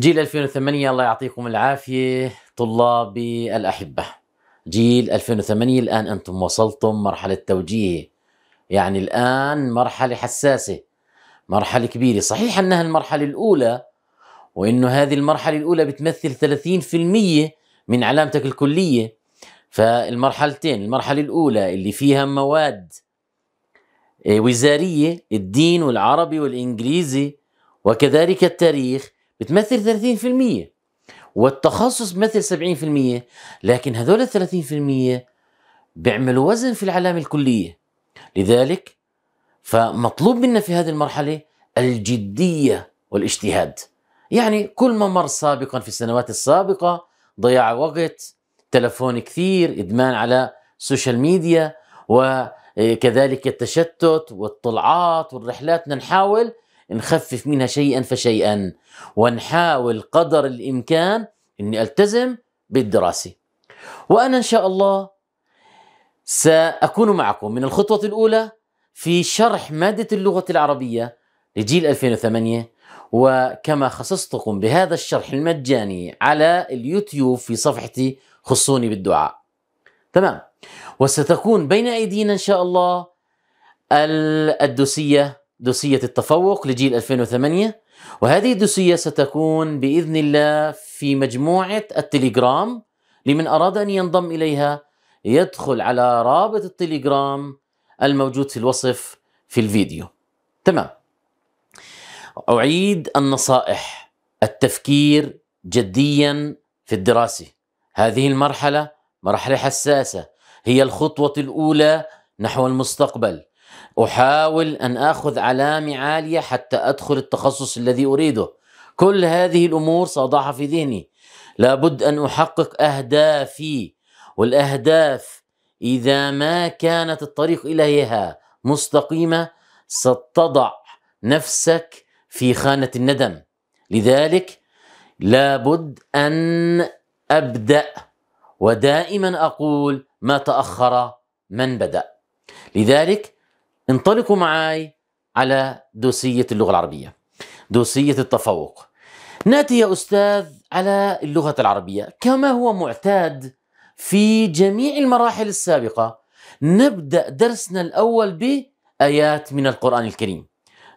جيل 2008 الله يعطيكم العافية طلابي الأحبة جيل 2008 الآن أنتم وصلتم مرحلة توجيه يعني الآن مرحلة حساسة مرحلة كبيرة صحيح أنها المرحلة الأولى وأنه هذه المرحلة الأولى بتمثل 30% من علامتك الكلية فالمرحلتين المرحلة الأولى اللي فيها مواد آه، وزارية الدين والعربي والإنجليزي وكذلك التاريخ بتمثل 30% والتخصص بيمثل 70% لكن هذول ال 30% بيعملوا وزن في العلامة الكلية لذلك فمطلوب منا في هذه المرحلة الجدية والاجتهاد يعني كل ما مر سابقا في السنوات السابقة ضياع وقت تلفون كثير إدمان على السوشيال ميديا وكذلك التشتت والطلعات والرحلات نحاول نخفف منها شيئا فشيئا ونحاول قدر الإمكان أني ألتزم بالدراسة وأنا إن شاء الله سأكون معكم من الخطوة الأولى في شرح مادة اللغة العربية لجيل 2008 وكما خصصتكم بهذا الشرح المجاني على اليوتيوب في صفحتي خصوني بالدعاء تمام وستكون بين أيدينا إن شاء الله الدوسيه دوسية التفوق لجيل 2008 وهذه الدوسية ستكون بإذن الله في مجموعة التليجرام لمن أراد أن ينضم إليها يدخل على رابط التليجرام الموجود في الوصف في الفيديو تمام أعيد النصائح التفكير جديا في الدراسة هذه المرحلة مرحلة حساسة هي الخطوة الأولى نحو المستقبل احاول ان اخذ علامه عاليه حتى ادخل التخصص الذي اريده كل هذه الامور ساضعها في ذهني لابد ان احقق اهدافي والاهداف اذا ما كانت الطريق اليها مستقيمه ستضع نفسك في خانه الندم لذلك لابد ان ابدا ودائما اقول ما تاخر من بدا لذلك انطلقوا معي على دوسية اللغة العربية دوسية التفوق ناتي يا أستاذ على اللغة العربية كما هو معتاد في جميع المراحل السابقة نبدأ درسنا الأول بآيات من القرآن الكريم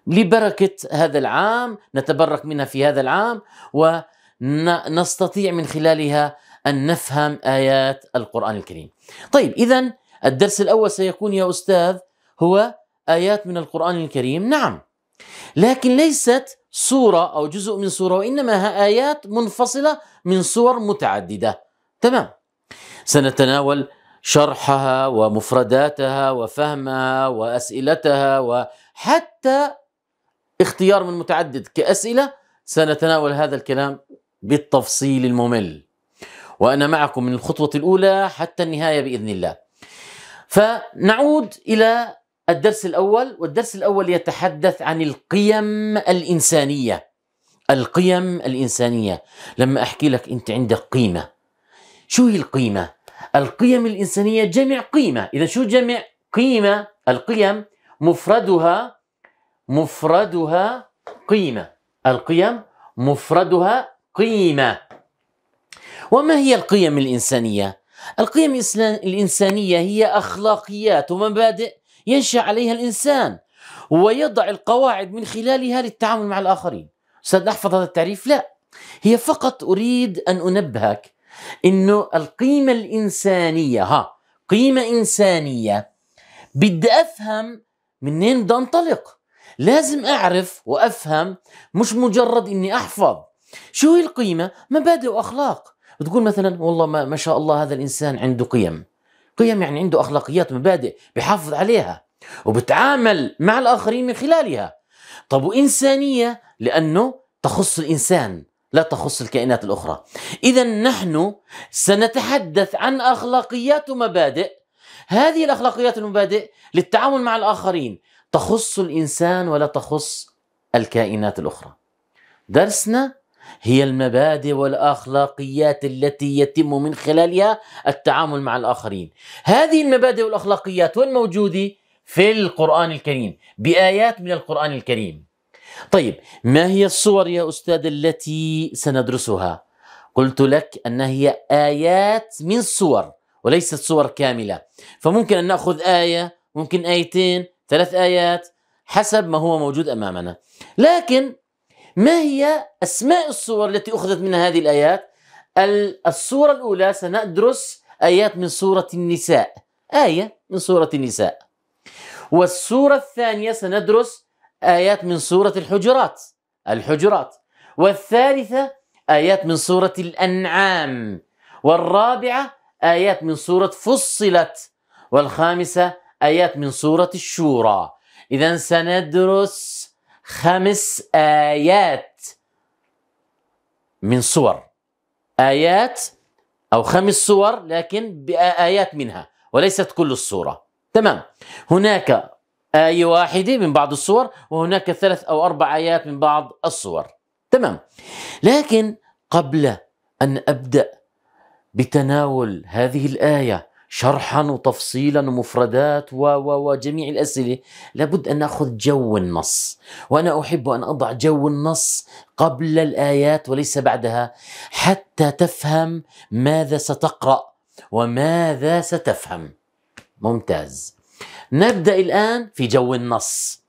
لبركة هذا العام نتبرك منها في هذا العام ونستطيع من خلالها أن نفهم آيات القرآن الكريم طيب إذا الدرس الأول سيكون يا أستاذ هو آيات من القرآن الكريم نعم لكن ليست صورة أو جزء من صورة وإنما آيات منفصلة من صور متعددة تمام سنتناول شرحها ومفرداتها وفهمها وأسئلتها وحتى اختيار من متعدد كأسئلة سنتناول هذا الكلام بالتفصيل الممل وأنا معكم من الخطوة الأولى حتى النهاية بإذن الله فنعود إلى الدرس الاول والدرس الاول يتحدث عن القيم الانسانيه القيم الانسانيه لما احكي لك انت عندك قيمه شو هي القيمه القيم الانسانيه جمع قيمه اذا شو جمع قيمه القيم مفردها مفردها قيمه القيم مفردها قيمه وما هي القيم الانسانيه القيم الانسانيه هي اخلاقيات ومبادئ ينشا عليها الانسان ويضع القواعد من خلالها للتعامل مع الاخرين استاذ احفظ هذا التعريف لا هي فقط اريد ان انبهك انه القيمه الانسانيه ها قيمه انسانيه بدي افهم منين بدي انطلق لازم اعرف وافهم مش مجرد اني احفظ شو هي القيمه مبادئ واخلاق بتقول مثلا والله ما, ما شاء الله هذا الانسان عنده قيم قيم يعني عنده أخلاقيات مبادئ بحافظ عليها وبتعامل مع الآخرين من خلالها طب وإنسانية لأنه تخص الإنسان لا تخص الكائنات الأخرى إذا نحن سنتحدث عن أخلاقيات ومبادئ هذه الأخلاقيات والمبادئ للتعامل مع الآخرين تخص الإنسان ولا تخص الكائنات الأخرى درسنا هي المبادئ والاخلاقيات التي يتم من خلالها التعامل مع الاخرين. هذه المبادئ والاخلاقيات وين موجوده؟ في القران الكريم، بايات من القران الكريم. طيب ما هي الصور يا استاذ التي سندرسها؟ قلت لك انها هي ايات من صور وليست صور كامله، فممكن ان ناخذ ايه، ممكن ايتين، ثلاث ايات حسب ما هو موجود امامنا. لكن ما هي أسماء الصور التي أخذت من هذه الآيات؟ الصورة الأولى سندرس آيات من سورة النساء آية من سورة النساء والسورة الثانية سندرس آيات من سورة الحجرات الحجرات والثالثة آيات من سورة الأنعام والرابعة آيات من سورة فصلت والخامسة آيات من سورة الشورى إذا سندرس خمس آيات من صور آيات أو خمس صور لكن بآيات منها وليست كل الصورة تمام هناك آية واحدة من بعض الصور وهناك ثلاث أو أربع آيات من بعض الصور تمام لكن قبل أن أبدأ بتناول هذه الآية شرحا وتفصيلا ومفردات وجميع الأسئلة لابد أن نأخذ جو النص وأنا أحب أن أضع جو النص قبل الآيات وليس بعدها حتى تفهم ماذا ستقرأ وماذا ستفهم ممتاز نبدأ الآن في جو النص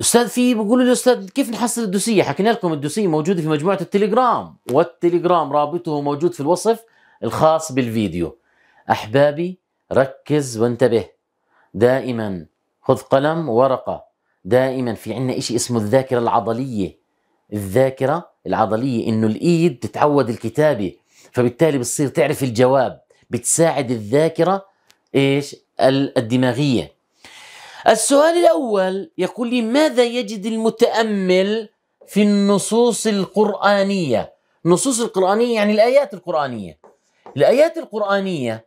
استاذ في بقول لي استاذ كيف نحصل الدوسيه؟ حكينا لكم الدوسيه موجوده في مجموعه التليجرام والتليجرام رابطه موجود في الوصف الخاص بالفيديو أحبابي ركز وانتبه دائما خذ قلم ورقة دائما في عنا إشي اسمه الذاكرة العضلية الذاكرة العضلية إنه الإيد تتعود الكتابة فبالتالي بتصير تعرف الجواب بتساعد الذاكرة إيش الدماغية السؤال الأول يقول لي ماذا يجد المتأمل في النصوص القرآنية النصوص القرآنية يعني الآيات القرآنية الآيات القرآنية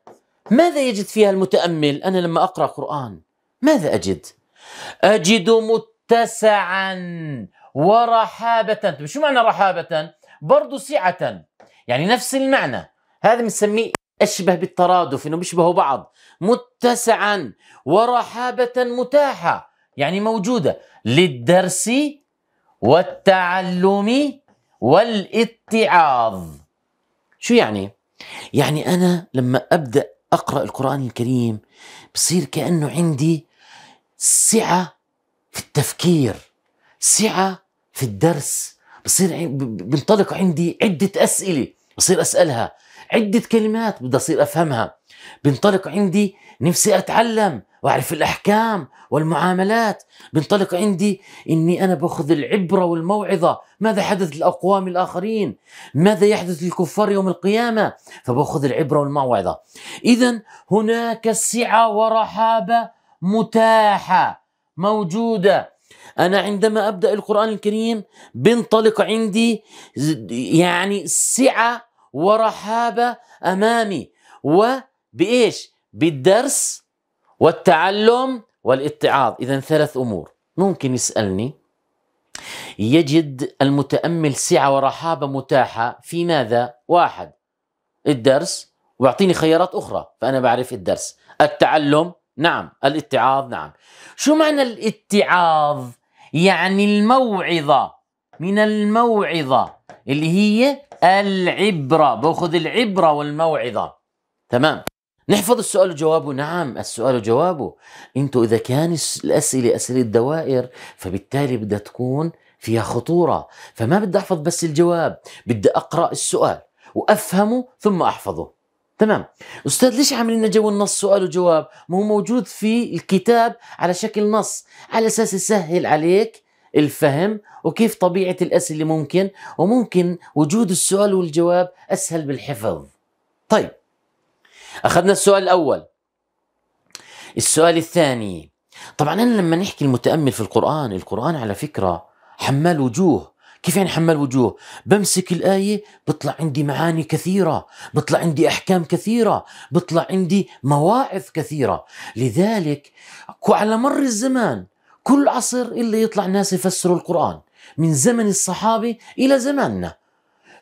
ماذا يجد فيها المتأمل أنا لما أقرأ قرآن ماذا أجد أجد متسعا ورحابة طيب، شو معنى رحابة برضو سعة يعني نفس المعنى هذا بنسميه أشبه بالترادف إنه بيشبهوا بعض متسعا ورحابة متاحة يعني موجودة للدرس والتعلم والاتعاظ شو يعني؟ يعني أنا لما أبدأ أقرأ القرآن الكريم بصير كأنه عندي سعة في التفكير سعة في الدرس بصير بنطلق عندي عدة أسئلة بصير أسألها عدة كلمات بدي أصير أفهمها بنطلق عندي نفسي أتعلم وأعرف الأحكام والمعاملات بنطلق عندي أني أنا بأخذ العبرة والموعظة ماذا حدث للأقوام الآخرين ماذا يحدث للكفار يوم القيامة فبأخذ العبرة والموعظة إذا هناك سعة ورحابة متاحة موجودة أنا عندما أبدأ القرآن الكريم بنطلق عندي يعني سعة ورحابة أمامي وبإيش؟ بالدرس والتعلم والاتعاظ إذا ثلاث أمور ممكن يسألني يجد المتأمل سعة ورحابة متاحة في ماذا؟ واحد الدرس ويعطيني خيارات أخرى فأنا بعرف الدرس التعلم نعم الاتعاظ نعم شو معنى الاتعاظ؟ يعني الموعظة من الموعظة اللي هي العبرة باخذ العبرة والموعظة تمام نحفظ السؤال وجوابه نعم السؤال وجوابه انتوا اذا كان الاسئله اسئله دوائر فبالتالي بدها تكون فيها خطوره فما بدي احفظ بس الجواب بدي اقرا السؤال وافهمه ثم احفظه تمام استاذ ليش عامل لنا جو النص سؤال وجواب ما هو موجود في الكتاب على شكل نص على اساس يسهل عليك الفهم وكيف طبيعه الاسئله ممكن وممكن وجود السؤال والجواب اسهل بالحفظ طيب أخذنا السؤال الأول السؤال الثاني طبعا أنا لما نحكي المتأمل في القرآن القرآن على فكرة حمال وجوه كيف يعني حمال وجوه بمسك الآية بطلع عندي معاني كثيرة بطلع عندي أحكام كثيرة بطلع عندي مواعظ كثيرة لذلك على مر الزمان كل عصر اللي يطلع ناس يفسروا القرآن من زمن الصحابة إلى زماننا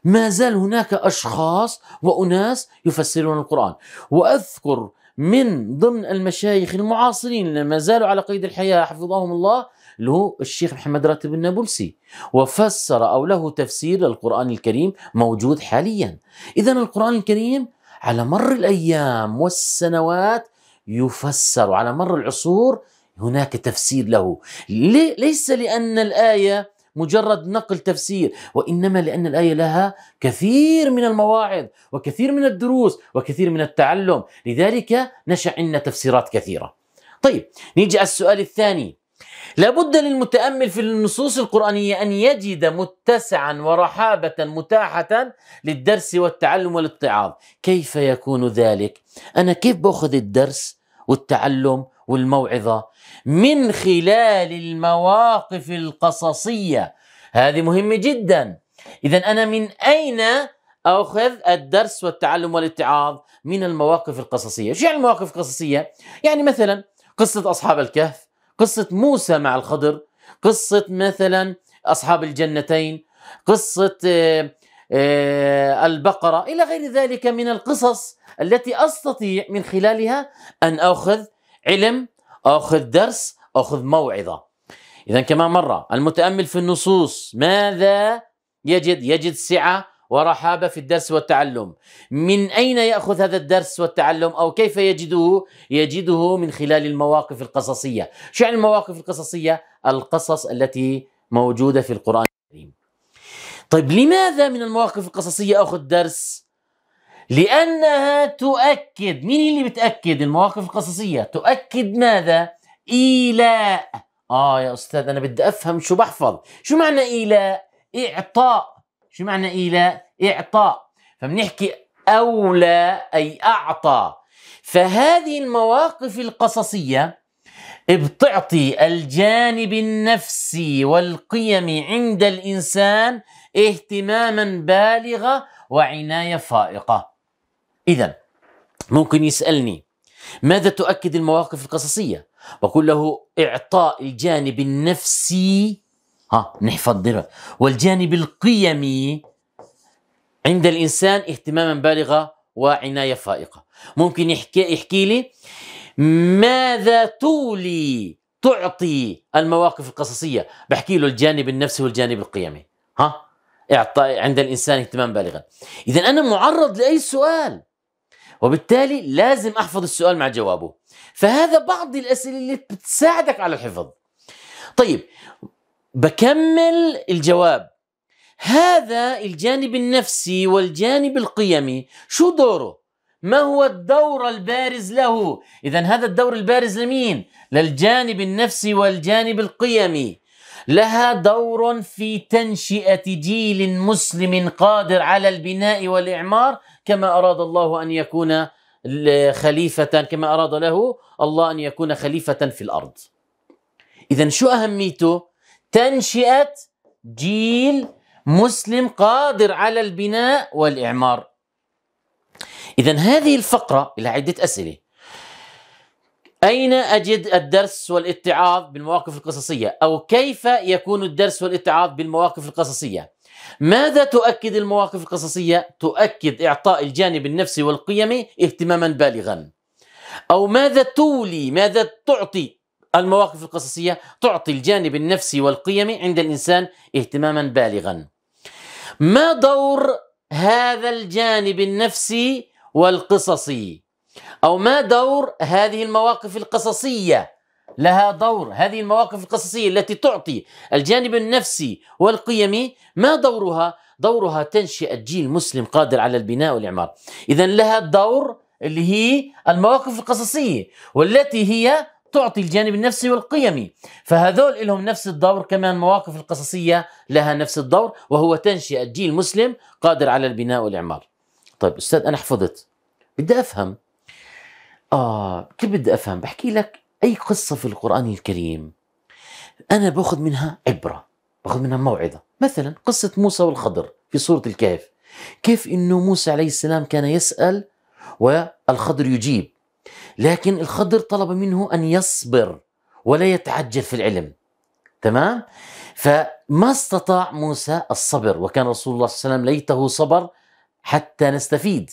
ما زال هناك أشخاص وأناس يفسرون القرآن وأذكر من ضمن المشايخ المعاصرين اللي ما زالوا على قيد الحياة حفظهم الله اللي هو الشيخ محمد راتب النابلسي وفسر أو له تفسير للقرآن الكريم موجود حاليا إذا القرآن الكريم على مر الأيام والسنوات يفسر على مر العصور هناك تفسير له ليس لأن الآية مجرد نقل تفسير وانما لان الايه لها كثير من المواعظ وكثير من الدروس وكثير من التعلم لذلك نشا عندنا تفسيرات كثيره طيب نيجي على السؤال الثاني لابد للمتامل في النصوص القرانيه ان يجد متسعا ورحابه متاحه للدرس والتعلم والاتعاظ كيف يكون ذلك انا كيف باخذ الدرس والتعلم والموعظه من خلال المواقف القصصيه هذه مهمه جدا اذا انا من اين اخذ الدرس والتعلم والاتعاظ من المواقف القصصيه شو يعني المواقف القصصيه يعني مثلا قصه اصحاب الكهف قصه موسى مع الخضر قصه مثلا اصحاب الجنتين قصه آه، آه، البقره الى غير ذلك من القصص التي استطيع من خلالها ان اخذ علم اخذ درس اخذ موعظه اذا كمان مره المتامل في النصوص ماذا يجد يجد سعه ورحابه في الدرس والتعلم من اين ياخذ هذا الدرس والتعلم او كيف يجده يجده من خلال المواقف القصصيه شو يعني المواقف القصصيه القصص التي موجوده في القران الكريم طيب لماذا من المواقف القصصيه اخذ درس لأنها تؤكد مين اللي بتأكد المواقف القصصية تؤكد ماذا إيلاء آه يا أستاذ أنا بدي أفهم شو بحفظ شو معنى إيلاء إعطاء شو معنى إيلاء إعطاء فبنحكي أولى أي أعطى فهذه المواقف القصصية بتعطي الجانب النفسي والقيمي عند الإنسان اهتماما بالغا وعناية فائقة إذا ممكن يسألني ماذا تؤكد المواقف القصصية؟ بقول له إعطاء الجانب النفسي ها نحفظ درة والجانب القيمي عند الإنسان اهتماما بالغا وعناية فائقة ممكن يحكي, يحكي لي ماذا تولي تعطي المواقف القصصية بحكي له الجانب النفسي والجانب القيمي ها اعطاء عند الإنسان اهتمام بالغا إذا أنا معرض لأي سؤال وبالتالي لازم احفظ السؤال مع جوابه فهذا بعض الاسئله اللي بتساعدك على الحفظ طيب بكمل الجواب هذا الجانب النفسي والجانب القيمي شو دوره ما هو الدور البارز له اذا هذا الدور البارز لمين للجانب النفسي والجانب القيمي لها دور في تنشئه جيل مسلم قادر على البناء والاعمار كما أراد الله أن يكون خليفة كما أراد له الله أن يكون خليفة في الأرض إذا شو أهميته؟ تنشئة جيل مسلم قادر على البناء والإعمار إذا هذه الفقرة إلى عدة أسئلة أين أجد الدرس والاتعاظ بالمواقف القصصية؟ أو كيف يكون الدرس والاتعاظ بالمواقف القصصية؟ ماذا تؤكد المواقف القصصية؟ تؤكد إعطاء الجانب النفسي والقيمي اهتماما بالغا أو ماذا تولي ماذا تعطي المواقف القصصية؟ تعطي الجانب النفسي والقيمي عند الإنسان اهتماما بالغا ما دور هذا الجانب النفسي والقصصي؟ أو ما دور هذه المواقف القصصية لها دور هذه المواقف القصصية التي تعطي الجانب النفسي والقيمي ما دورها؟ دورها تنشئة جيل مسلم قادر على البناء والإعمار إذا لها دور اللي هي المواقف القصصية والتي هي تعطي الجانب النفسي والقيمي فهذول لهم نفس الدور كمان المواقف القصصية لها نفس الدور وهو تنشئة جيل مسلم قادر على البناء والإعمار طيب أستاذ أنا حفظت بدي أفهم آه كيف بدي أفهم بحكي لك أي قصة في القرآن الكريم أنا باخذ منها عبرة باخذ منها موعظة مثلا قصة موسى والخضر في سورة الكهف كيف أنه موسى عليه السلام كان يسأل والخضر يجيب لكن الخضر طلب منه أن يصبر ولا يتعجل في العلم تمام فما استطاع موسى الصبر وكان رسول الله صلى الله عليه وسلم ليته صبر حتى نستفيد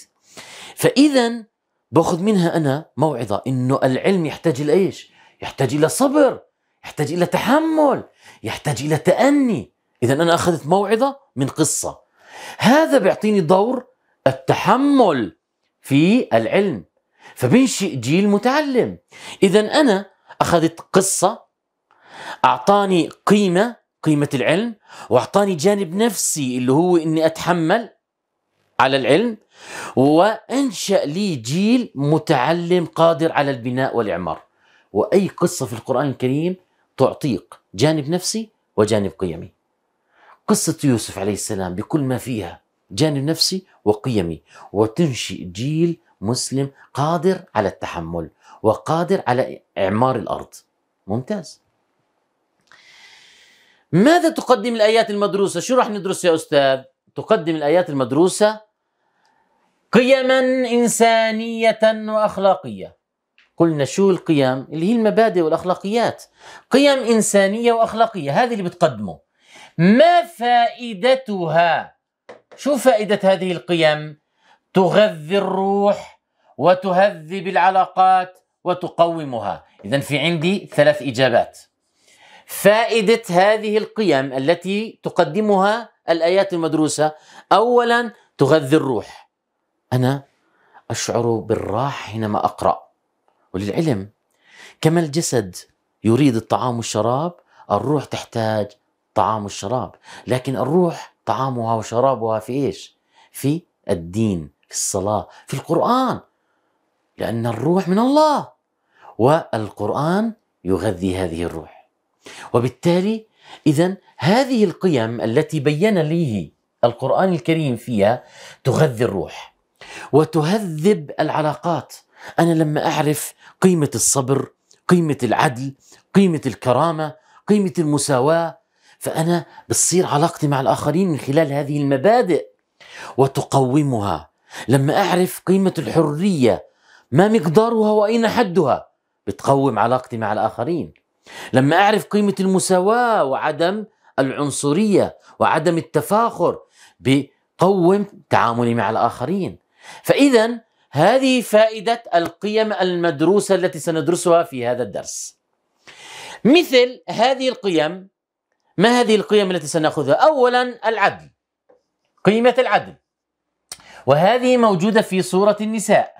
فإذا باخذ منها انا موعظه انه العلم يحتاج الى ايش؟ يحتاج الى صبر، يحتاج الى تحمل، يحتاج الى تاني، اذا انا اخذت موعظه من قصه. هذا بيعطيني دور التحمل في العلم فبنشئ جيل متعلم اذا انا اخذت قصه اعطاني قيمه قيمه العلم واعطاني جانب نفسي اللي هو اني اتحمل على العلم وانشا لي جيل متعلم قادر على البناء والاعمار واي قصه في القران الكريم تعطيك جانب نفسي وجانب قيمي قصه يوسف عليه السلام بكل ما فيها جانب نفسي وقيمي وتنشئ جيل مسلم قادر على التحمل وقادر على اعمار الارض ممتاز ماذا تقدم الايات المدروسه شو راح ندرس يا استاذ تقدم الايات المدروسه قيما إنسانية وأخلاقية قلنا شو القيم اللي هي المبادئ والأخلاقيات قيم إنسانية وأخلاقية هذه اللي بتقدمه ما فائدتها شو فائدة هذه القيم تغذي الروح وتهذب العلاقات وتقومها إذا في عندي ثلاث إجابات فائدة هذه القيم التي تقدمها الآيات المدروسة أولا تغذي الروح أنا أشعر بالراحة حينما أقرأ وللعلم كما الجسد يريد الطعام والشراب الروح تحتاج طعام والشراب لكن الروح طعامها وشرابها في إيش؟ في الدين في الصلاة في القرآن لأن الروح من الله والقرآن يغذي هذه الروح وبالتالي إذا هذه القيم التي بين لي القرآن الكريم فيها تغذي الروح وتهذب العلاقات انا لما اعرف قيمه الصبر قيمه العدل قيمه الكرامه قيمه المساواه فانا بتصير علاقتي مع الاخرين من خلال هذه المبادئ وتقومها لما اعرف قيمه الحريه ما مقدارها واين حدها بتقوم علاقتي مع الاخرين لما اعرف قيمه المساواه وعدم العنصريه وعدم التفاخر بقوم تعاملي مع الاخرين فإذا هذه فائدة القيم المدروسة التي سندرسها في هذا الدرس مثل هذه القيم ما هذه القيم التي سنأخذها أولا العدل قيمة العدل وهذه موجودة في سورة النساء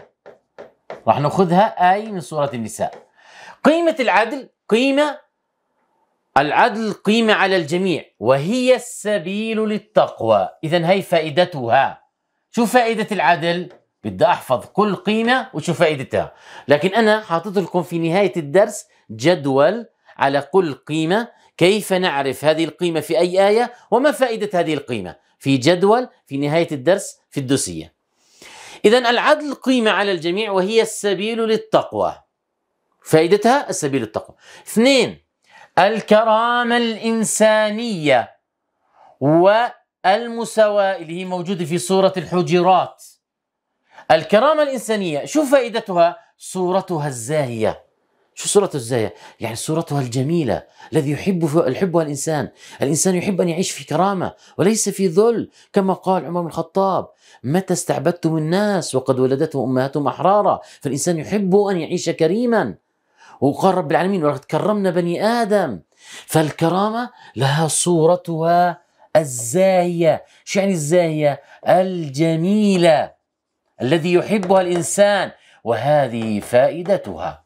راح نأخذها اي من سورة النساء قيمة العدل قيمة العدل قيمة على الجميع وهي السبيل للتقوى إذا هي فائدتها شو فائدة العدل؟ بدي احفظ كل قيمة وشو فائدتها لكن انا حاطط لكم في نهاية الدرس جدول على كل قيمة كيف نعرف هذه القيمة في أي آية وما فائدة هذه القيمة في جدول في نهاية الدرس في الدوسية إذا العدل قيمة على الجميع وهي السبيل للتقوى فائدتها السبيل للتقوى اثنين الكرامة الإنسانية و المساواة اللي هي موجودة في سورة الحجرات الكرامة الإنسانية شو فائدتها؟ صورتها الزاهية شو صورتها الزاهية؟ يعني صورتها الجميلة الذي يحب يحبها الإنسان الإنسان يحب أن يعيش في كرامة وليس في ذل كما قال عمر بن الخطاب متى استعبدتم الناس وقد ولدتهم أمهاتهم أحرارا فالإنسان يحب أن يعيش كريما وقال رب العالمين ولقد كرمنا بني آدم فالكرامة لها صورتها الزاهية شو يعني الزاهية الجميلة الذي يحبها الإنسان وهذه فائدتها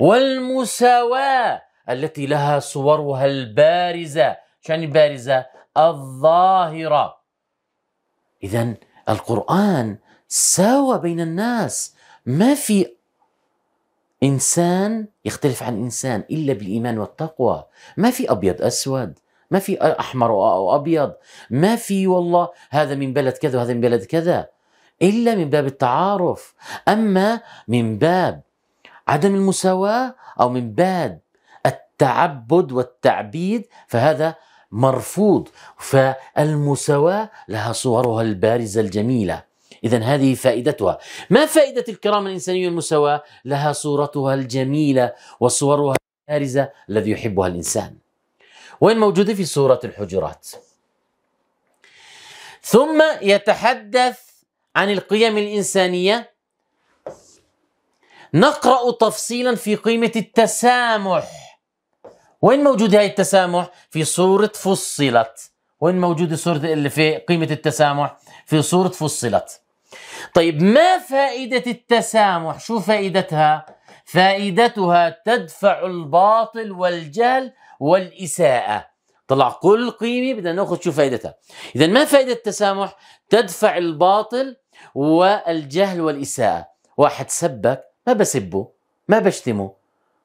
والمساواة التي لها صورها البارزة شو يعني بارزة الظاهرة إذا القرآن ساوى بين الناس ما في إنسان يختلف عن إنسان إلا بالإيمان والتقوى ما في أبيض أسود ما في احمر او ابيض ما في والله هذا من بلد كذا وهذا من بلد كذا الا من باب التعارف اما من باب عدم المساواه او من باب التعبد والتعبيد فهذا مرفوض فالمساواه لها صورها البارزه الجميله إذا هذه فائدتها ما فائدة الكرامة الإنسانية والمساواة لها صورتها الجميلة وصورها البارزة الذي يحبها الإنسان وين موجودة في سورة الحجرات ثم يتحدث عن القيم الإنسانية نقرأ تفصيلا في قيمة التسامح وين موجود هاي التسامح؟ في سورة فصلت وين موجودة سورة اللي في قيمة التسامح؟ في سورة فصلت طيب ما فائدة التسامح؟ شو فائدتها؟ فائدتها تدفع الباطل والجهل والإساءة طلع كل قيمة بدنا ناخذ شو فائدتها إذا ما فائدة التسامح تدفع الباطل والجهل والإساءة واحد سبك ما بسبه ما بشتمه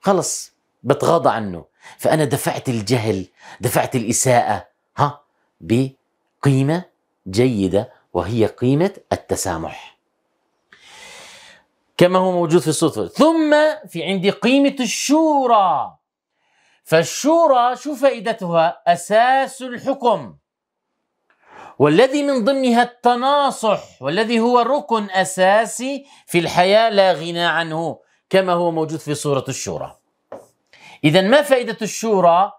خلص بتغاضى عنه فأنا دفعت الجهل دفعت الإساءة ها بقيمة جيدة وهي قيمة التسامح كما هو موجود في السطر ثم في عندي قيمة الشورى فالشورى شو فائدتها؟ اساس الحكم والذي من ضمنها التناصح والذي هو ركن اساسي في الحياه لا غنى عنه كما هو موجود في سوره الشورى. اذا ما فائده الشورى؟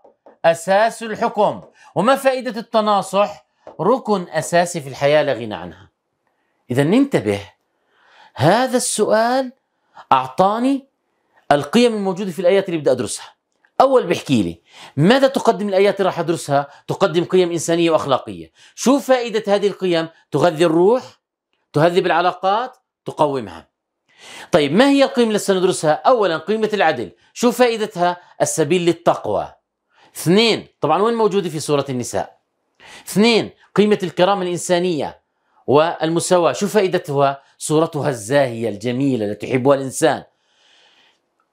اساس الحكم وما فائده التناصح؟ ركن اساسي في الحياه لا غنى عنها. اذا ننتبه هذا السؤال اعطاني القيم الموجوده في الايات اللي بدي ادرسها. أول بحكي لي ماذا تقدم الآيات اللي راح أدرسها؟ تقدم قيم إنسانية وأخلاقية شو فائدة هذه القيم؟ تغذي الروح تهذب العلاقات تقومها طيب ما هي القيم اللي سندرسها؟ أولا قيمة العدل شو فائدتها؟ السبيل للتقوى اثنين طبعا وين موجودة في سورة النساء؟ اثنين قيمة الكرامة الإنسانية والمساواة شو فائدتها؟ صورتها الزاهية الجميلة التي يحبها الإنسان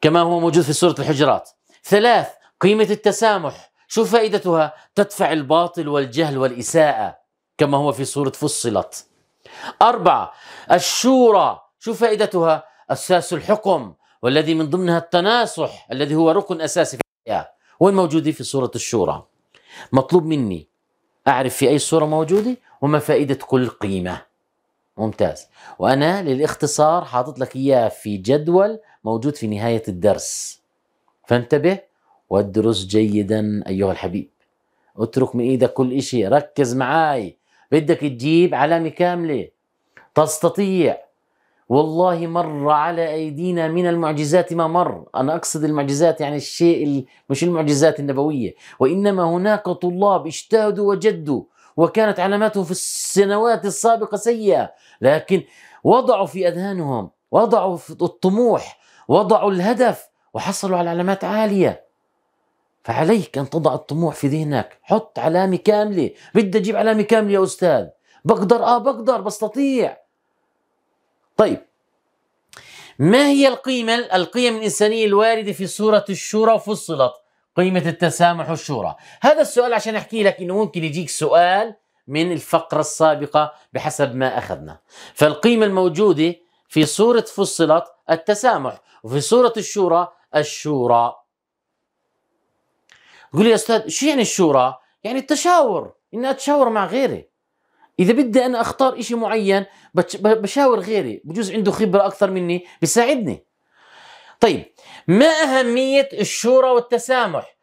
كما هو موجود في سورة الحجرات ثلاث قيمة التسامح شو فائدتها؟ تدفع الباطل والجهل والإساءة كما هو في سورة فصلت أربعة الشورى شو فائدتها؟ أساس الحكم والذي من ضمنها التناصح الذي هو ركن أساسي في الحياة وين موجودة في سورة الشورى مطلوب مني أعرف في أي سورة موجودة وما فائدة كل قيمة ممتاز وأنا للاختصار حاطط لك إياه في جدول موجود في نهاية الدرس فانتبه وادرس جيدا أيها الحبيب اترك من إيدك كل إشي ركز معاي بدك تجيب علامة كاملة تستطيع والله مر على أيدينا من المعجزات ما مر أنا أقصد المعجزات يعني الشيء مش المعجزات النبوية وإنما هناك طلاب اجتهدوا وجدوا وكانت علاماتهم في السنوات السابقة سيئة لكن وضعوا في أذهانهم وضعوا في الطموح وضعوا الهدف وحصلوا على علامات عالية فعليك أن تضع الطموح في ذهنك حط علامة كاملة بدي أجيب علامة كاملة يا أستاذ بقدر آه بقدر بستطيع طيب ما هي القيمة القيم الإنسانية الواردة في سورة الشورى فصلت قيمة التسامح والشورى هذا السؤال عشان أحكي لك إنه ممكن يجيك سؤال من الفقرة السابقة بحسب ما أخذنا فالقيمة الموجودة في سورة فصلت التسامح وفي سورة الشورى الشورى تقول يا استاذ شو يعني الشورى؟ يعني التشاور اني اتشاور مع غيري اذا بدي انا اختار شيء معين بشاور غيري بجوز عنده خبره اكثر مني بيساعدني طيب ما اهميه الشورى والتسامح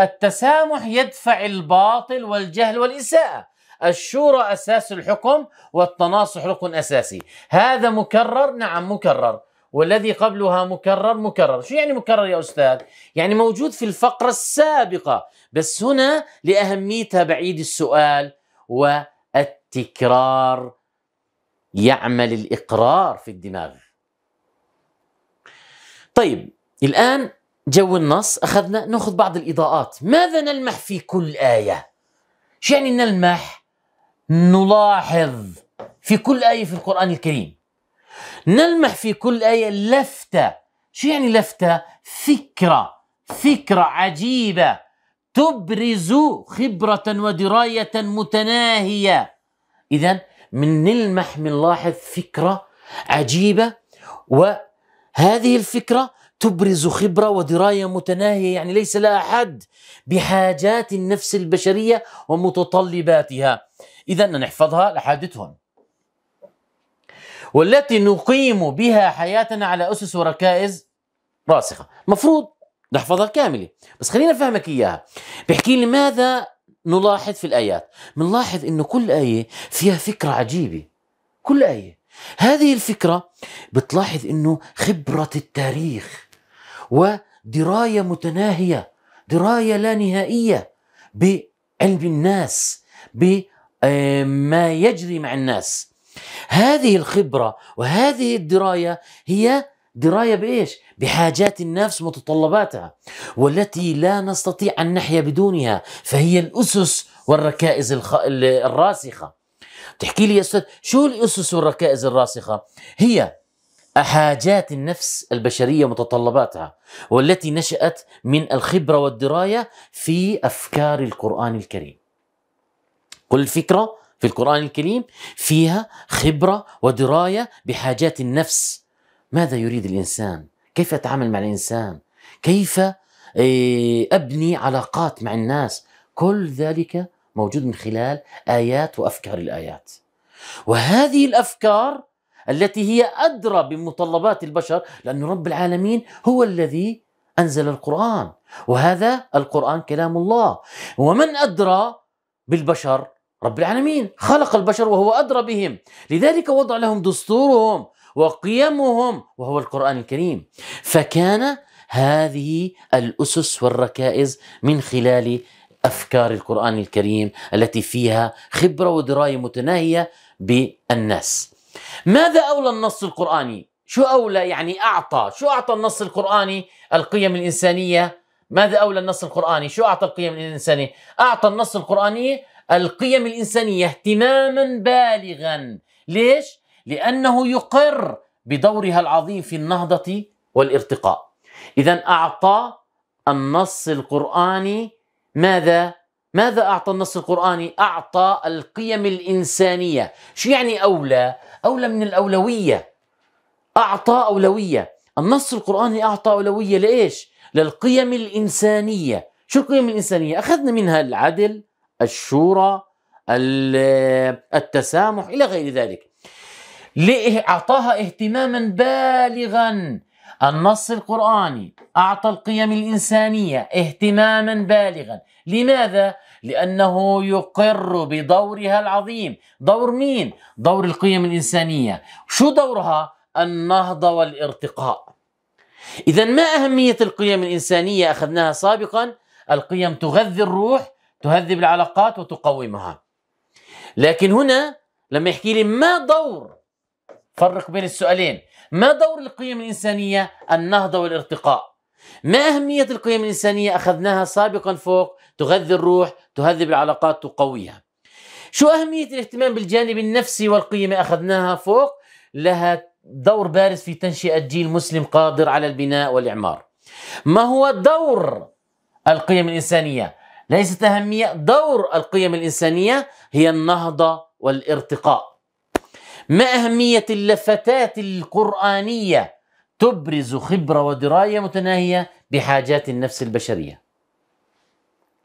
التسامح يدفع الباطل والجهل والاساءه الشورى اساس الحكم والتناصح ركن اساسي هذا مكرر نعم مكرر والذي قبلها مكرر مكرر شو يعني مكرر يا أستاذ؟ يعني موجود في الفقرة السابقة بس هنا لأهميتها بعيد السؤال والتكرار يعمل الإقرار في الدماغ طيب الآن جو النص أخذنا نأخذ بعض الإضاءات ماذا نلمح في كل آية؟ شو يعني نلمح؟ نلاحظ في كل آية في القرآن الكريم نلمح في كل آية لفتة شو يعني لفتة؟ فكرة فكرة عجيبة تبرز خبرة ودراية متناهية إذا من نلمح من لاحظ فكرة عجيبة وهذه الفكرة تبرز خبرة ودراية متناهية يعني ليس لها حد بحاجات النفس البشرية ومتطلباتها إذا نحفظها لحادثهم والتي نقيم بها حياتنا على أسس وركائز راسخة مفروض نحفظها كاملة بس خلينا نفهمك إياها بحكي لماذا نلاحظ في الآيات بنلاحظ إنه كل آية فيها فكرة عجيبة كل آية هذه الفكرة بتلاحظ إنه خبرة التاريخ ودراية متناهية دراية لا نهائية بعلم الناس بما آه، يجري مع الناس هذه الخبره وهذه الدرايه هي درايه بايش؟ بحاجات النفس متطلباتها والتي لا نستطيع ان نحيا بدونها فهي الاسس والركائز الخ... الراسخه. تحكي لي يا استاذ شو الاسس والركائز الراسخه؟ هي حاجات النفس البشريه متطلباتها والتي نشات من الخبره والدرايه في افكار القران الكريم. كل فكره في القرآن الكريم فيها خبرة ودراية بحاجات النفس ماذا يريد الإنسان كيف أتعامل مع الإنسان كيف إيه، أبني علاقات مع الناس كل ذلك موجود من خلال آيات وأفكار الآيات وهذه الأفكار التي هي أدرى بمتطلبات البشر لأن رب العالمين هو الذي أنزل القرآن وهذا القرآن كلام الله ومن أدرى بالبشر رب العالمين خلق البشر وهو أدرى بهم لذلك وضع لهم دستورهم وقيمهم وهو القرآن الكريم فكان هذه الأسس والركائز من خلال أفكار القرآن الكريم التي فيها خبرة ودراية متناهية بالناس ماذا أولى النص القرآني؟ شو أولى يعني أعطى شو أعطى النص القرآني القيم الإنسانية ماذا أولى النص القرآني؟ شو أعطى القيم الإنسانية؟ أعطى النص القرآني القيم الانسانيه اهتماما بالغا ليش لانه يقر بدورها العظيم في النهضه والارتقاء اذا اعطى النص القراني ماذا ماذا اعطى النص القراني اعطى القيم الانسانيه شو يعني اولى اولى من الاولويه اعطى اولويه النص القراني اعطى اولويه لايش للقيم الانسانيه شو القيم الانسانيه اخذنا منها العدل الشورى التسامح إلى غير ذلك ليه أعطاها اهتماما بالغا النص القرآني أعطى القيم الإنسانية اهتماما بالغا لماذا؟ لأنه يقر بدورها العظيم دور مين؟ دور القيم الإنسانية شو دورها؟ النهضة والارتقاء إذا ما أهمية القيم الإنسانية أخذناها سابقا القيم تغذي الروح تهذب العلاقات وتقومها لكن هنا لما يحكي لي ما دور فرق بين السؤالين ما دور القيم الإنسانية النهضة والارتقاء ما أهمية القيم الإنسانية أخذناها سابقا فوق تغذي الروح تهذب العلاقات تقويها شو أهمية الاهتمام بالجانب النفسي والقيمة أخذناها فوق لها دور بارز في تنشئة جيل مسلم قادر على البناء والإعمار ما هو دور القيم الإنسانية ليست أهمية دور القيم الإنسانية هي النهضة والارتقاء ما أهمية اللفتات القرآنية تبرز خبرة ودراية متناهية بحاجات النفس البشرية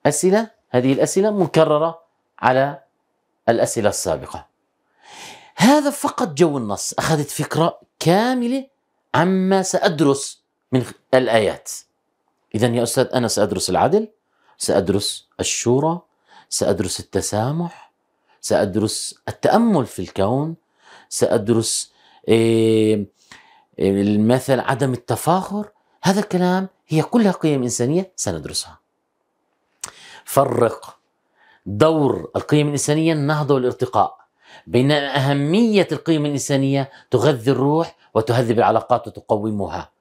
أسئلة هذه الأسئلة مكررة على الأسئلة السابقة هذا فقط جو النص أخذت فكرة كاملة عما سأدرس من الآيات إذا يا أستاذ أنا سأدرس العدل سأدرس الشورى سأدرس التسامح سأدرس التأمل في الكون سأدرس المثل إيه، عدم التفاخر هذا الكلام هي كلها قيم إنسانية سندرسها فرق دور القيم الإنسانية النهضة والارتقاء بين أهمية القيم الإنسانية تغذي الروح وتهذب العلاقات وتقومها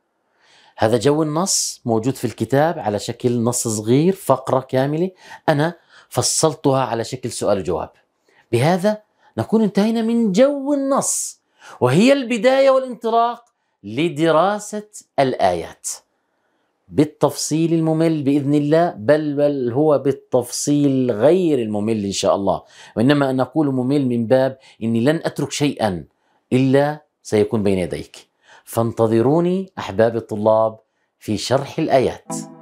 هذا جو النص موجود في الكتاب على شكل نص صغير فقرة كاملة أنا فصلتها على شكل سؤال وجواب بهذا نكون انتهينا من جو النص وهي البداية والانطلاق لدراسة الآيات بالتفصيل الممل باذن الله بل بل هو بالتفصيل غير الممل ان شاء الله وانما ان اقول ممل من باب اني لن اترك شيئا الا سيكون بين يديك فانتظروني احباب الطلاب في شرح الايات